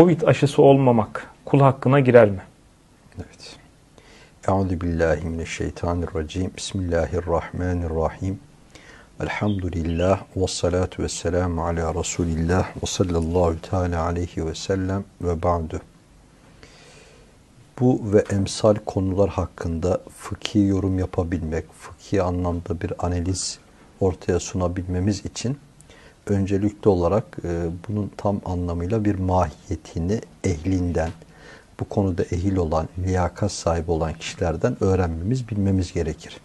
Covid aşısı olmamak kul hakkına girer mi? Evet. Euzu billahi mineşşeytanirracim. Bismillahirrahmanirrahim. Elhamdülillah ve salatu ve selamu ala Resulillah ve sallallahu teala aleyhi ve sellem ve ba'du. Bu ve emsal konular hakkında fıkhi yorum yapabilmek, fıkhi anlamda bir analiz ortaya sunabilmemiz için öncelikli olarak e, bunun tam anlamıyla bir mahiyetini ehlinden, bu konuda ehil olan, liyakat sahibi olan kişilerden öğrenmemiz, bilmemiz gerekir.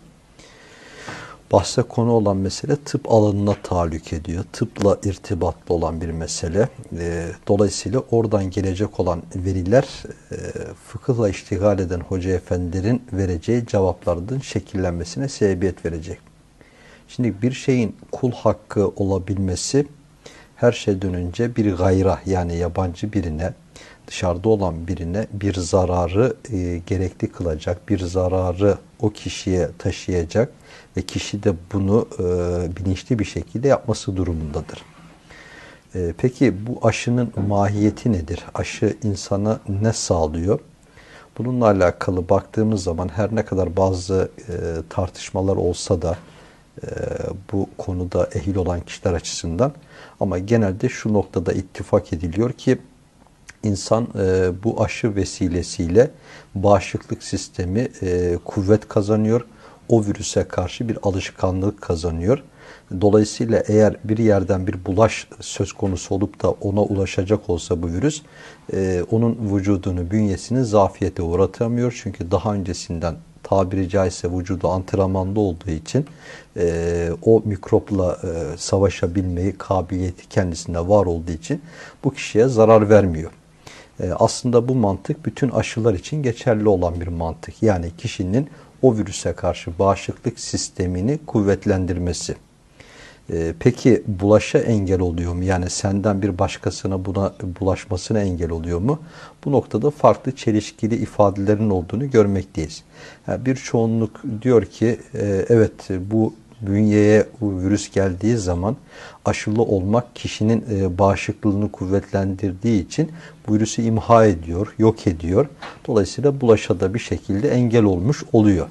Bahse konu olan mesele tıp alanına tahallük ediyor. Tıpla irtibatlı olan bir mesele. E, dolayısıyla oradan gelecek olan veriler e, fıkıhla iştigal eden hoca efendilerin vereceği cevaplardan şekillenmesine sebebiyet verecek. Şimdi bir şeyin kul hakkı olabilmesi her şeyden önce bir gayra yani yabancı birine dışarıda olan birine bir zararı e, gerekli kılacak, bir zararı o kişiye taşıyacak ve kişi de bunu e, bilinçli bir şekilde yapması durumundadır. E, peki bu aşının mahiyeti nedir? Aşı insana ne sağlıyor? Bununla alakalı baktığımız zaman her ne kadar bazı e, tartışmalar olsa da ee, bu konuda ehil olan kişiler açısından. Ama genelde şu noktada ittifak ediliyor ki insan e, bu aşı vesilesiyle bağışıklık sistemi e, kuvvet kazanıyor. O virüse karşı bir alışkanlık kazanıyor. Dolayısıyla eğer bir yerden bir bulaş söz konusu olup da ona ulaşacak olsa bu virüs e, onun vücudunu, bünyesini zafiyete uğratamıyor. Çünkü daha öncesinden tabiri caizse vücudu antrenmanda olduğu için e, o mikropla e, savaşabilmeyi kabiliyeti kendisinde var olduğu için bu kişiye zarar vermiyor. E, aslında bu mantık bütün aşılar için geçerli olan bir mantık. Yani kişinin o virüse karşı bağışıklık sistemini kuvvetlendirmesi. Ee, peki bulaşa engel oluyor mu? Yani senden bir başkasına buna bulaşmasına engel oluyor mu? Bu noktada farklı çelişkili ifadelerin olduğunu görmekteyiz. Yani bir çoğunluk diyor ki e, evet bu bünyeye virüs geldiği zaman aşılı olmak kişinin e, bağışıklığını kuvvetlendirdiği için bu virüsü imha ediyor, yok ediyor. Dolayısıyla bulaşa da bir şekilde engel olmuş oluyor.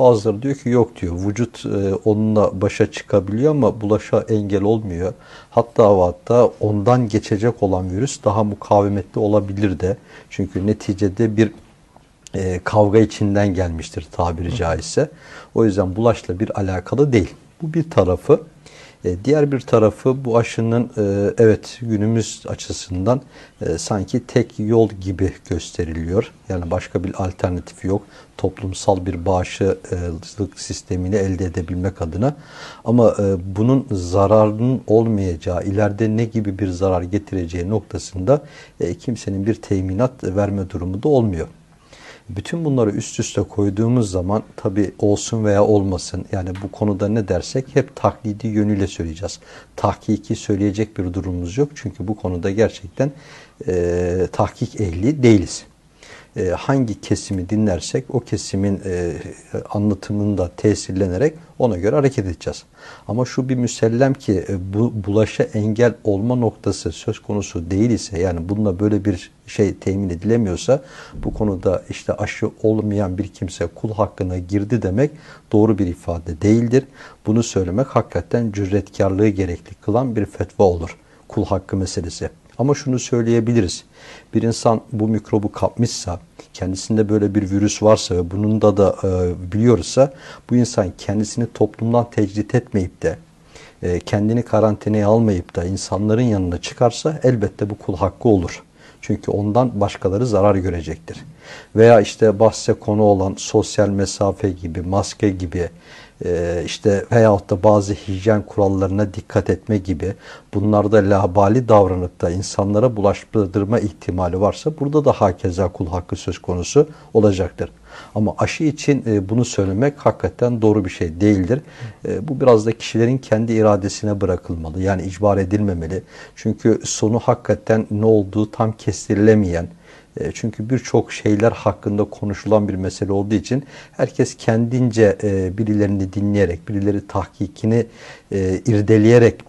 Bazıları diyor ki yok diyor. Vücut e, onunla başa çıkabiliyor ama bulaşa engel olmuyor. Hatta ve hatta ondan geçecek olan virüs daha mukavemetli olabilir de. Çünkü neticede bir e, kavga içinden gelmiştir tabiri caizse. O yüzden bulaşla bir alakalı değil. Bu bir tarafı. E, diğer bir tarafı bu aşının e, evet günümüz açısından e, sanki tek yol gibi gösteriliyor. Yani başka bir alternatifi yok. Toplumsal bir bağışıklık sistemini elde edebilmek adına. Ama bunun zararının olmayacağı, ileride ne gibi bir zarar getireceği noktasında kimsenin bir teminat verme durumu da olmuyor. Bütün bunları üst üste koyduğumuz zaman tabi olsun veya olmasın yani bu konuda ne dersek hep taklidi yönüyle söyleyeceğiz. Tahkiki söyleyecek bir durumumuz yok çünkü bu konuda gerçekten e, tahkik ehli değiliz. E, hangi kesimi dinlersek o kesimin e, anlatımında tesirlenerek ona göre hareket edeceğiz. Ama şu bir müsellem ki e, bu bulaşa engel olma noktası söz konusu değil ise yani bununla böyle bir şey temin edilemiyorsa bu konuda işte aşı olmayan bir kimse kul hakkına girdi demek doğru bir ifade değildir. Bunu söylemek hakikaten cüretkarlığı gerekli kılan bir fetva olur. Kul hakkı meselesi. Ama şunu söyleyebiliriz. Bir insan bu mikrobu kapmışsa, kendisinde böyle bir virüs varsa ve bunun da da e, biliyorsa bu insan kendisini toplumdan tecrit etmeyip de e, kendini karantinaya almayıp da insanların yanına çıkarsa elbette bu kul hakkı olur. Çünkü ondan başkaları zarar görecektir. Veya işte bahse konu olan sosyal mesafe gibi, maske gibi ee, işte veyahut da bazı hijyen kurallarına dikkat etme gibi bunlarda labali davranıp da insanlara bulaştırma ihtimali varsa burada da hakeza kul hakkı söz konusu olacaktır. Ama aşı için e, bunu söylemek hakikaten doğru bir şey değildir. E, bu biraz da kişilerin kendi iradesine bırakılmalı. Yani icbar edilmemeli. Çünkü sonu hakikaten ne olduğu tam kestirilemeyen, e, çünkü birçok şeyler hakkında konuşulan bir mesele olduğu için herkes kendince e, birilerini dinleyerek, birileri tahkikini e, irdeleyerek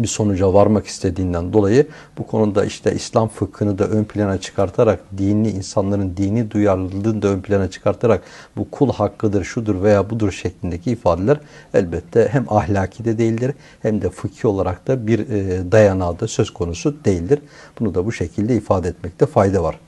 bir sonuca varmak istediğinden dolayı bu konuda işte İslam fıkhını da ön plana çıkartarak dini insanların dini duyarlılığını da ön plana çıkartarak bu kul hakkıdır şudur veya budur şeklindeki ifadeler elbette hem ahlaki de değildir hem de fıkhi olarak da bir dayanağı da söz konusu değildir. Bunu da bu şekilde ifade etmekte fayda var.